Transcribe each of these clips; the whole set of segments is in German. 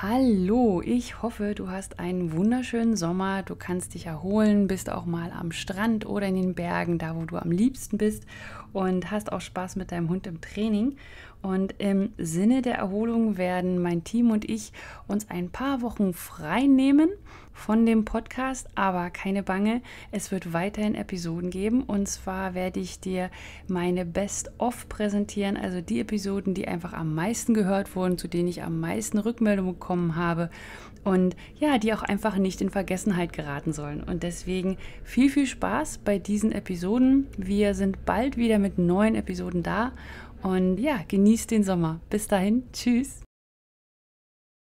Hallo, ich hoffe, du hast einen wunderschönen Sommer, du kannst dich erholen, bist auch mal am Strand oder in den Bergen, da wo du am liebsten bist und hast auch Spaß mit deinem Hund im Training. Und im Sinne der Erholung werden mein Team und ich uns ein paar Wochen frei nehmen von dem Podcast, aber keine Bange, es wird weiterhin Episoden geben. Und zwar werde ich dir meine Best-of präsentieren, also die Episoden, die einfach am meisten gehört wurden, zu denen ich am meisten Rückmeldungen bekommen habe und ja, die auch einfach nicht in Vergessenheit geraten sollen. Und deswegen viel, viel Spaß bei diesen Episoden. Wir sind bald wieder mit neuen Episoden da und ja, genießt den Sommer. Bis dahin, tschüss.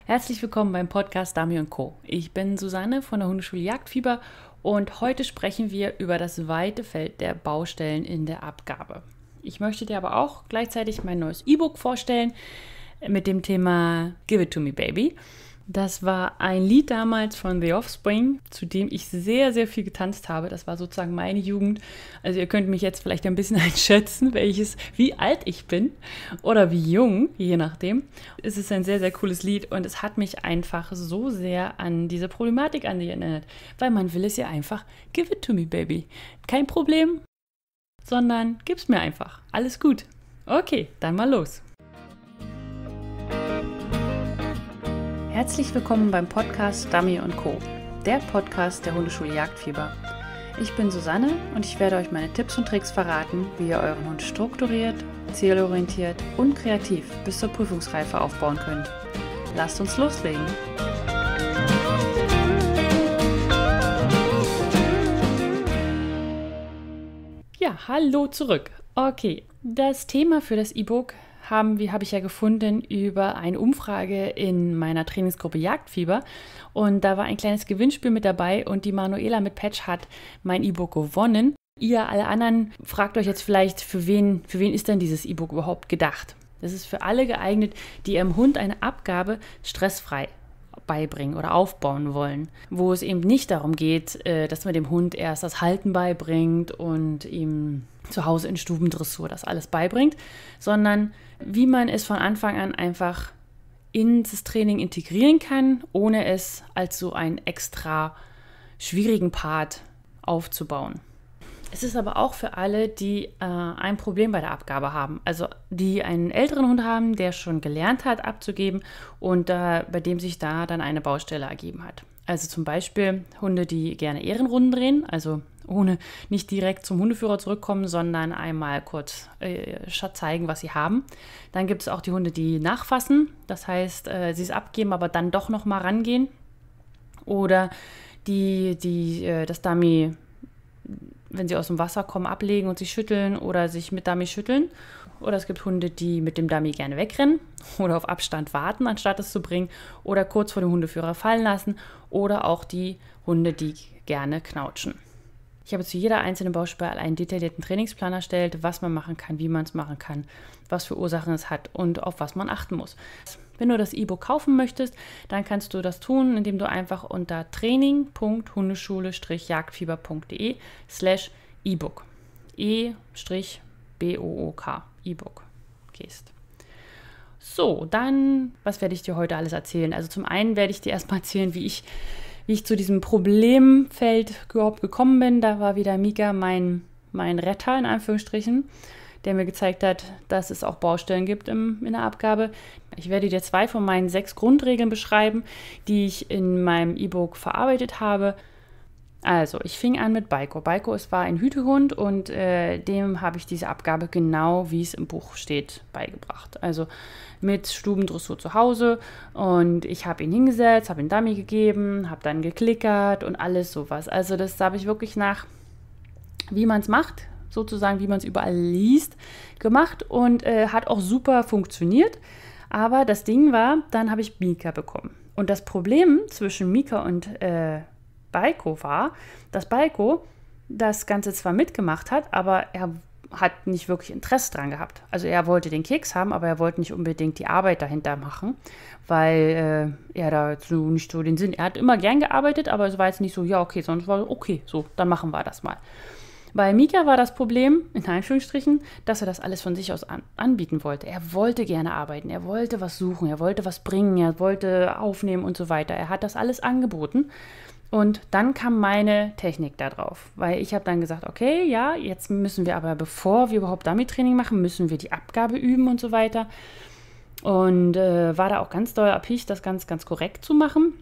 Herzlich willkommen beim Podcast Dami Co. Ich bin Susanne von der Hundeschule Jagdfieber und heute sprechen wir über das weite Feld der Baustellen in der Abgabe. Ich möchte dir aber auch gleichzeitig mein neues E-Book vorstellen mit dem Thema Give It To Me Baby. Das war ein Lied damals von The Offspring, zu dem ich sehr, sehr viel getanzt habe. Das war sozusagen meine Jugend. Also ihr könnt mich jetzt vielleicht ein bisschen einschätzen, welches, wie alt ich bin oder wie jung, je nachdem. Es ist ein sehr, sehr cooles Lied und es hat mich einfach so sehr an diese Problematik an die erinnert, weil man will es ja einfach, give it to me, baby. Kein Problem, sondern gib's mir einfach. Alles gut. Okay, dann mal los. Herzlich willkommen beim Podcast Dummy Co., der Podcast der Hundeschule Jagdfieber. Ich bin Susanne und ich werde euch meine Tipps und Tricks verraten, wie ihr euren Hund strukturiert, zielorientiert und kreativ bis zur Prüfungsreife aufbauen könnt. Lasst uns loslegen! Ja, hallo zurück. Okay, das Thema für das E-Book haben, wie habe ich ja gefunden über eine Umfrage in meiner Trainingsgruppe Jagdfieber. Und da war ein kleines Gewinnspiel mit dabei und die Manuela mit Patch hat mein E-Book gewonnen. Ihr alle anderen fragt euch jetzt vielleicht, für wen, für wen ist denn dieses E-Book überhaupt gedacht? Es ist für alle geeignet, die ihrem Hund eine Abgabe stressfrei beibringen oder aufbauen wollen, wo es eben nicht darum geht, äh, dass man dem Hund erst das Halten beibringt und ihm zu Hause in Stubendressur das alles beibringt, sondern wie man es von Anfang an einfach ins Training integrieren kann, ohne es als so einen extra schwierigen Part aufzubauen. Es ist aber auch für alle, die äh, ein Problem bei der Abgabe haben. Also die einen älteren Hund haben, der schon gelernt hat abzugeben und äh, bei dem sich da dann eine Baustelle ergeben hat. Also zum Beispiel Hunde, die gerne Ehrenrunden drehen, also ohne nicht direkt zum Hundeführer zurückkommen, sondern einmal kurz äh, zeigen, was sie haben. Dann gibt es auch die Hunde, die nachfassen, das heißt, äh, sie es abgeben, aber dann doch noch mal rangehen. Oder die, die äh, das Dummy, wenn sie aus dem Wasser kommen, ablegen und sich schütteln oder sich mit Dummy schütteln. Oder es gibt Hunde, die mit dem Dummy gerne wegrennen oder auf Abstand warten, anstatt es zu bringen. Oder kurz vor dem Hundeführer fallen lassen. Oder auch die Hunde, die gerne knautschen. Ich habe zu jeder einzelnen Baustelle einen detaillierten Trainingsplan erstellt, was man machen kann, wie man es machen kann, was für Ursachen es hat und auf was man achten muss. Wenn du das E-Book kaufen möchtest, dann kannst du das tun, indem du einfach unter training.hundeschule-jagdfieber.de slash ebook E-B-O-O-K E-Book gehst. So, dann, was werde ich dir heute alles erzählen? Also zum einen werde ich dir erstmal erzählen, wie ich, wie ich zu diesem Problemfeld überhaupt gekommen bin. Da war wieder Mika mein, mein Retter in Anführungsstrichen, der mir gezeigt hat, dass es auch Baustellen gibt im, in der Abgabe. Ich werde dir zwei von meinen sechs Grundregeln beschreiben, die ich in meinem E-Book verarbeitet habe. Also, ich fing an mit Baiko. Baiko es war ein Hütehund und äh, dem habe ich diese Abgabe genau, wie es im Buch steht, beigebracht. Also mit Stubendressur zu Hause und ich habe ihn hingesetzt, habe ihm Dummy gegeben, habe dann geklickert und alles sowas. Also, das habe ich wirklich nach, wie man es macht, sozusagen, wie man es überall liest, gemacht und äh, hat auch super funktioniert. Aber das Ding war, dann habe ich Mika bekommen. Und das Problem zwischen Mika und äh, Balko war, dass Balko das Ganze zwar mitgemacht hat, aber er hat nicht wirklich Interesse dran gehabt. Also er wollte den Keks haben, aber er wollte nicht unbedingt die Arbeit dahinter machen, weil äh, er dazu nicht so den Sinn. Er hat immer gern gearbeitet, aber es war jetzt nicht so, ja, okay, sonst war okay, so, dann machen wir das mal. Bei Mika war das Problem, in Anführungsstrichen, dass er das alles von sich aus an, anbieten wollte. Er wollte gerne arbeiten, er wollte was suchen, er wollte was bringen, er wollte aufnehmen und so weiter. Er hat das alles angeboten und dann kam meine Technik da drauf, weil ich habe dann gesagt, okay, ja, jetzt müssen wir aber, bevor wir überhaupt damit Training machen, müssen wir die Abgabe üben und so weiter. Und äh, war da auch ganz doll erpicht, das ganz, ganz korrekt zu machen.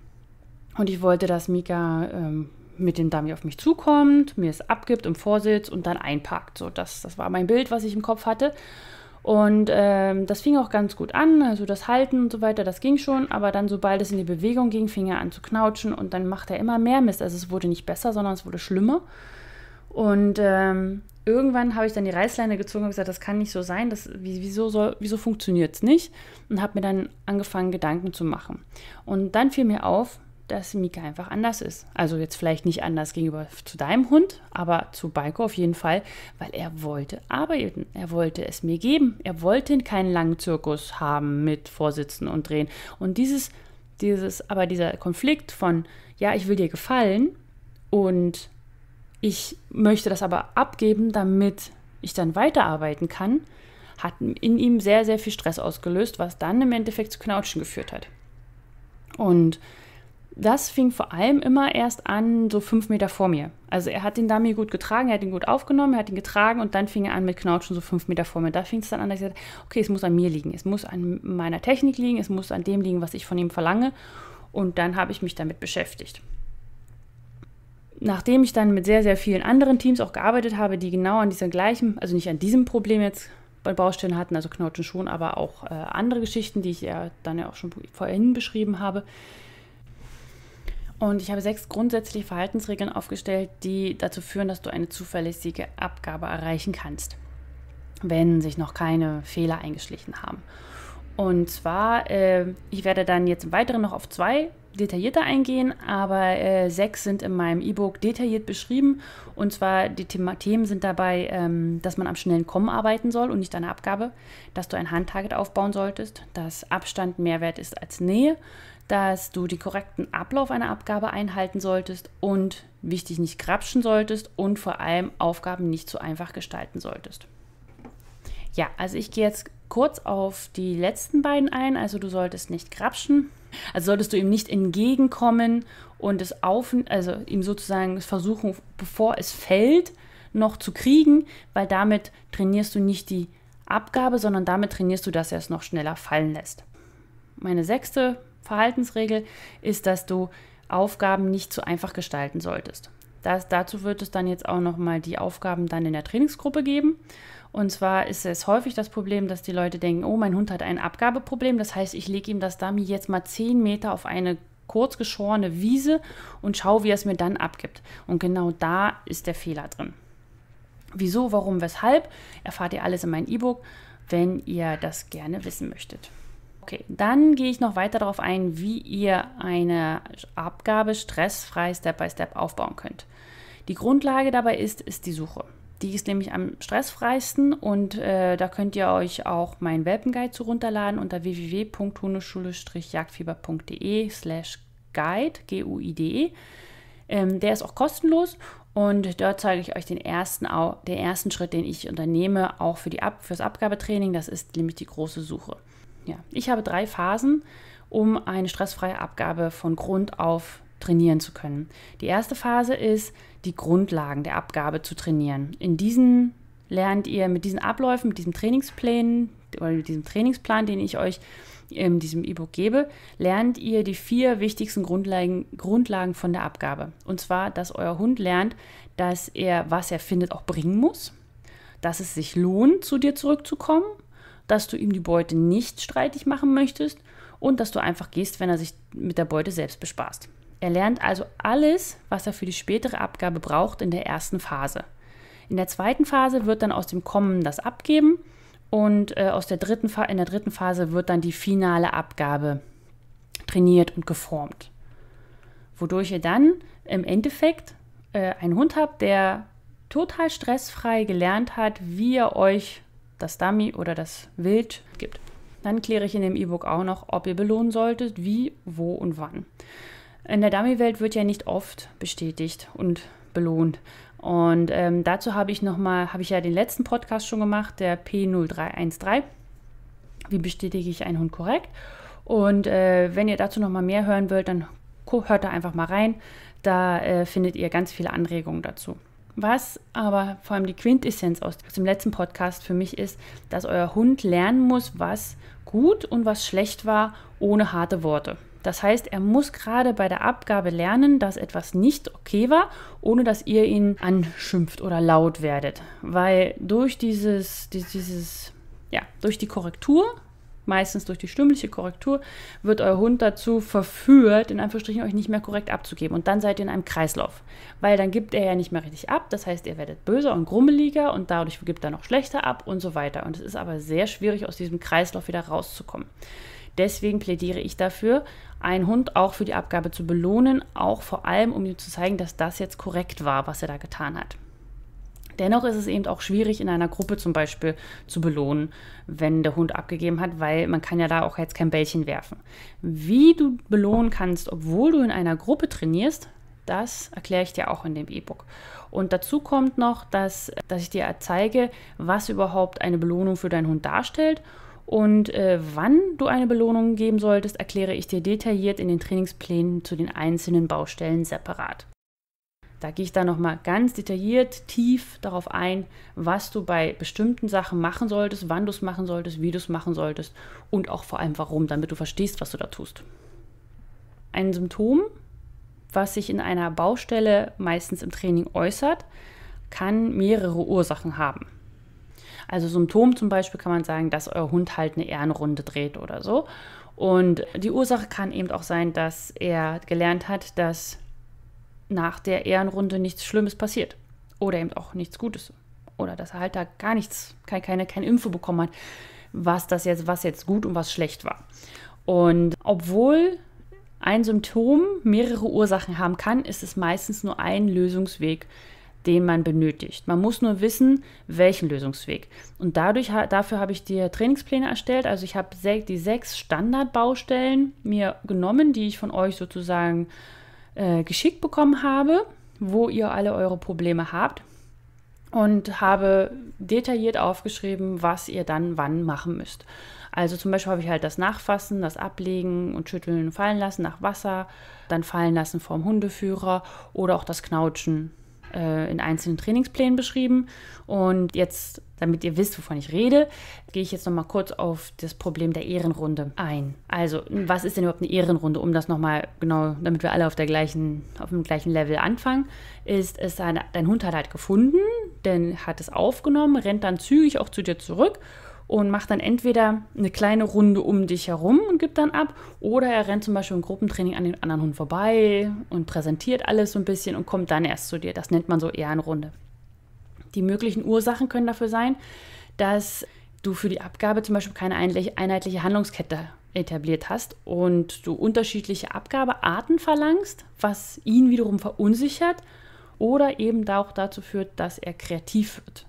Und ich wollte, dass Mika ähm, mit dem Dummy auf mich zukommt, mir es abgibt im Vorsitz und dann einpackt. So, das, das war mein Bild, was ich im Kopf hatte. Und ähm, das fing auch ganz gut an, also das Halten und so weiter, das ging schon, aber dann, sobald es in die Bewegung ging, fing er an zu knautschen und dann machte er immer mehr Mist. Also es wurde nicht besser, sondern es wurde schlimmer. Und ähm, irgendwann habe ich dann die Reißleine gezogen und gesagt, das kann nicht so sein, das, wieso, wieso funktioniert es nicht? Und habe mir dann angefangen, Gedanken zu machen. Und dann fiel mir auf, dass Mika einfach anders ist. Also jetzt vielleicht nicht anders gegenüber zu deinem Hund, aber zu Baiko auf jeden Fall, weil er wollte arbeiten, er wollte es mir geben, er wollte keinen langen Zirkus haben mit Vorsitzen und Drehen. Und dieses, dieses, aber dieser Konflikt von, ja, ich will dir gefallen und ich möchte das aber abgeben, damit ich dann weiterarbeiten kann, hat in ihm sehr, sehr viel Stress ausgelöst, was dann im Endeffekt zu Knautschen geführt hat. Und das fing vor allem immer erst an, so fünf Meter vor mir. Also er hat den Dummy gut getragen, er hat ihn gut aufgenommen, er hat ihn getragen und dann fing er an mit Knautschen so fünf Meter vor mir. Da fing es dann an, dass ich gesagt habe, okay, es muss an mir liegen, es muss an meiner Technik liegen, es muss an dem liegen, was ich von ihm verlange. Und dann habe ich mich damit beschäftigt. Nachdem ich dann mit sehr, sehr vielen anderen Teams auch gearbeitet habe, die genau an diesem gleichen, also nicht an diesem Problem jetzt bei Baustellen hatten, also Knautschen schon, aber auch äh, andere Geschichten, die ich ja dann ja auch schon vorhin beschrieben habe, und ich habe sechs grundsätzliche Verhaltensregeln aufgestellt, die dazu führen, dass du eine zuverlässige Abgabe erreichen kannst, wenn sich noch keine Fehler eingeschlichen haben. Und zwar, äh, ich werde dann jetzt im Weiteren noch auf zwei detaillierter eingehen, aber äh, sechs sind in meinem E-Book detailliert beschrieben. Und zwar die Thema Themen sind dabei, ähm, dass man am schnellen Kommen arbeiten soll und nicht an der Abgabe, dass du ein Handtarget aufbauen solltest, dass Abstand mehr wert ist als Nähe, dass du den korrekten Ablauf einer Abgabe einhalten solltest und wichtig nicht krapschen solltest und vor allem Aufgaben nicht zu einfach gestalten solltest. Ja, also ich gehe jetzt kurz auf die letzten beiden ein. Also du solltest nicht krapschen, also solltest du ihm nicht entgegenkommen und es auf, also ihm sozusagen versuchen, bevor es fällt, noch zu kriegen, weil damit trainierst du nicht die Abgabe, sondern damit trainierst du, dass er es noch schneller fallen lässt. Meine sechste Verhaltensregel ist, dass du Aufgaben nicht zu einfach gestalten solltest. Das, dazu wird es dann jetzt auch nochmal die Aufgaben dann in der Trainingsgruppe geben. Und zwar ist es häufig das Problem, dass die Leute denken, oh, mein Hund hat ein Abgabeproblem. Das heißt, ich lege ihm das Dummy jetzt mal 10 Meter auf eine kurzgeschorene Wiese und schaue, wie er es mir dann abgibt. Und genau da ist der Fehler drin. Wieso, warum, weshalb, erfahrt ihr alles in meinem E-Book, wenn ihr das gerne wissen möchtet. Okay, dann gehe ich noch weiter darauf ein, wie ihr eine Abgabe stressfrei Step-by-Step Step aufbauen könnt. Die Grundlage dabei ist, ist die Suche. Die ist nämlich am stressfreisten und äh, da könnt ihr euch auch meinen Welpenguide zu runterladen unter www.hundeschule-jagdfieber.de slash guide, G-U-I-D-E. Ähm, der ist auch kostenlos und dort zeige ich euch den ersten, den ersten Schritt, den ich unternehme, auch für die Ab fürs Abgabetraining. Das ist nämlich die große Suche. Ja, ich habe drei Phasen, um eine stressfreie Abgabe von Grund auf trainieren zu können. Die erste Phase ist, die Grundlagen der Abgabe zu trainieren. In diesen lernt ihr mit diesen Abläufen, mit diesen Trainingsplänen oder mit diesem Trainingsplan, den ich euch in ähm, diesem E-Book gebe, lernt ihr die vier wichtigsten Grundlagen, Grundlagen von der Abgabe. Und zwar, dass euer Hund lernt, dass er, was er findet, auch bringen muss, dass es sich lohnt, zu dir zurückzukommen dass du ihm die Beute nicht streitig machen möchtest und dass du einfach gehst, wenn er sich mit der Beute selbst bespaßt. Er lernt also alles, was er für die spätere Abgabe braucht in der ersten Phase. In der zweiten Phase wird dann aus dem Kommen das Abgeben und äh, aus der dritten in der dritten Phase wird dann die finale Abgabe trainiert und geformt. Wodurch ihr dann im Endeffekt äh, einen Hund habt, der total stressfrei gelernt hat, wie er euch das Dummy oder das Wild gibt. Dann kläre ich in dem E-Book auch noch, ob ihr belohnen solltet, wie, wo und wann. In der Dummy-Welt wird ja nicht oft bestätigt und belohnt. Und ähm, dazu habe ich nochmal, habe ich ja den letzten Podcast schon gemacht, der P0313. Wie bestätige ich einen Hund korrekt? Und äh, wenn ihr dazu nochmal mehr hören wollt, dann hört da einfach mal rein. Da äh, findet ihr ganz viele Anregungen dazu. Was aber vor allem die Quintessenz aus dem letzten Podcast für mich ist, dass euer Hund lernen muss, was gut und was schlecht war, ohne harte Worte. Das heißt, er muss gerade bei der Abgabe lernen, dass etwas nicht okay war, ohne dass ihr ihn anschimpft oder laut werdet. Weil durch dieses, dieses ja, durch die Korrektur meistens durch die stimmliche Korrektur, wird euer Hund dazu verführt, in Anführungsstrichen euch nicht mehr korrekt abzugeben. Und dann seid ihr in einem Kreislauf, weil dann gibt er ja nicht mehr richtig ab. Das heißt, ihr werdet böser und grummeliger und dadurch gibt er noch schlechter ab und so weiter. Und es ist aber sehr schwierig, aus diesem Kreislauf wieder rauszukommen. Deswegen plädiere ich dafür, einen Hund auch für die Abgabe zu belohnen, auch vor allem, um ihm zu zeigen, dass das jetzt korrekt war, was er da getan hat. Dennoch ist es eben auch schwierig, in einer Gruppe zum Beispiel zu belohnen, wenn der Hund abgegeben hat, weil man kann ja da auch jetzt kein Bällchen werfen. Wie du belohnen kannst, obwohl du in einer Gruppe trainierst, das erkläre ich dir auch in dem E-Book. Und dazu kommt noch, dass, dass ich dir zeige, was überhaupt eine Belohnung für deinen Hund darstellt und äh, wann du eine Belohnung geben solltest, erkläre ich dir detailliert in den Trainingsplänen zu den einzelnen Baustellen separat. Da gehe ich dann nochmal ganz detailliert, tief darauf ein, was du bei bestimmten Sachen machen solltest, wann du es machen solltest, wie du es machen solltest und auch vor allem warum, damit du verstehst, was du da tust. Ein Symptom, was sich in einer Baustelle meistens im Training äußert, kann mehrere Ursachen haben. Also Symptom zum Beispiel kann man sagen, dass euer Hund halt eine Ehrenrunde dreht oder so. Und die Ursache kann eben auch sein, dass er gelernt hat, dass nach der Ehrenrunde nichts Schlimmes passiert. Oder eben auch nichts Gutes. Oder dass er halt da gar nichts, keine, keine, keine Info bekommen hat, was das jetzt, was jetzt gut und was schlecht war. Und obwohl ein Symptom mehrere Ursachen haben kann, ist es meistens nur ein Lösungsweg, den man benötigt. Man muss nur wissen, welchen Lösungsweg. Und dadurch, dafür habe ich dir Trainingspläne erstellt. Also ich habe die sechs Standardbaustellen mir genommen, die ich von euch sozusagen äh, geschickt bekommen habe, wo ihr alle eure Probleme habt und habe detailliert aufgeschrieben, was ihr dann wann machen müsst. Also zum Beispiel habe ich halt das Nachfassen, das Ablegen und Schütteln fallen lassen nach Wasser, dann fallen lassen vorm Hundeführer oder auch das Knautschen äh, in einzelnen Trainingsplänen beschrieben. Und jetzt, damit ihr wisst, wovon ich rede, gehe ich jetzt nochmal kurz auf das Problem der Ehrenrunde ein. Also, was ist denn überhaupt eine Ehrenrunde? Um das nochmal genau, damit wir alle auf, der gleichen, auf dem gleichen Level anfangen, ist es, dein Hund hat halt gefunden, denn hat es aufgenommen, rennt dann zügig auch zu dir zurück und macht dann entweder eine kleine Runde um dich herum und gibt dann ab oder er rennt zum Beispiel im Gruppentraining an den anderen Hunden vorbei und präsentiert alles so ein bisschen und kommt dann erst zu dir. Das nennt man so eher eine Runde. Die möglichen Ursachen können dafür sein, dass du für die Abgabe zum Beispiel keine einheitliche Handlungskette etabliert hast und du unterschiedliche Abgabearten verlangst, was ihn wiederum verunsichert oder eben auch dazu führt, dass er kreativ wird.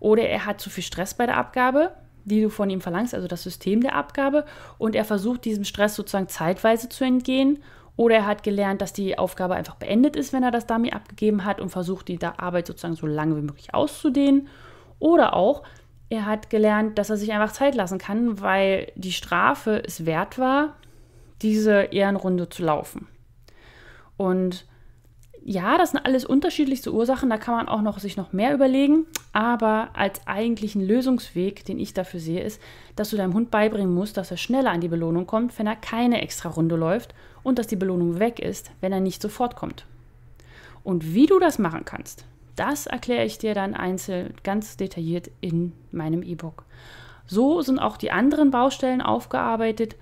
Oder er hat zu viel Stress bei der Abgabe, die du von ihm verlangst, also das System der Abgabe. Und er versucht diesem Stress sozusagen zeitweise zu entgehen. Oder er hat gelernt, dass die Aufgabe einfach beendet ist, wenn er das Dummy abgegeben hat und versucht die Arbeit sozusagen so lange wie möglich auszudehnen. Oder auch, er hat gelernt, dass er sich einfach Zeit lassen kann, weil die Strafe es wert war, diese Ehrenrunde zu laufen. Und ja, das sind alles unterschiedlichste Ursachen, da kann man auch noch sich noch mehr überlegen, aber als eigentlichen Lösungsweg, den ich dafür sehe, ist, dass du deinem Hund beibringen musst, dass er schneller an die Belohnung kommt, wenn er keine extra Runde läuft und dass die Belohnung weg ist, wenn er nicht sofort kommt. Und wie du das machen kannst, das erkläre ich dir dann einzeln ganz detailliert in meinem E-Book. So sind auch die anderen Baustellen aufgearbeitet,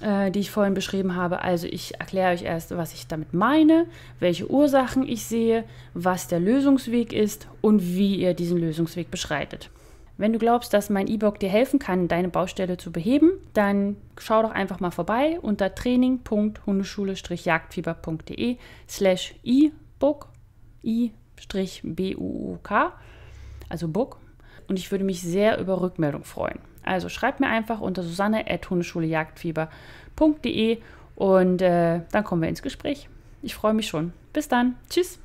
äh, die ich vorhin beschrieben habe. Also ich erkläre euch erst, was ich damit meine, welche Ursachen ich sehe, was der Lösungsweg ist und wie ihr diesen Lösungsweg beschreitet. Wenn du glaubst, dass mein E-Book dir helfen kann, deine Baustelle zu beheben, dann schau doch einfach mal vorbei unter training.hundeschule-jagdfieber.de slash /e book i b i-b-u-u-k, also Book und ich würde mich sehr über Rückmeldung freuen. Also schreibt mir einfach unter susanne.hundeschuleJagdfieber.de und äh, dann kommen wir ins Gespräch. Ich freue mich schon. Bis dann. Tschüss.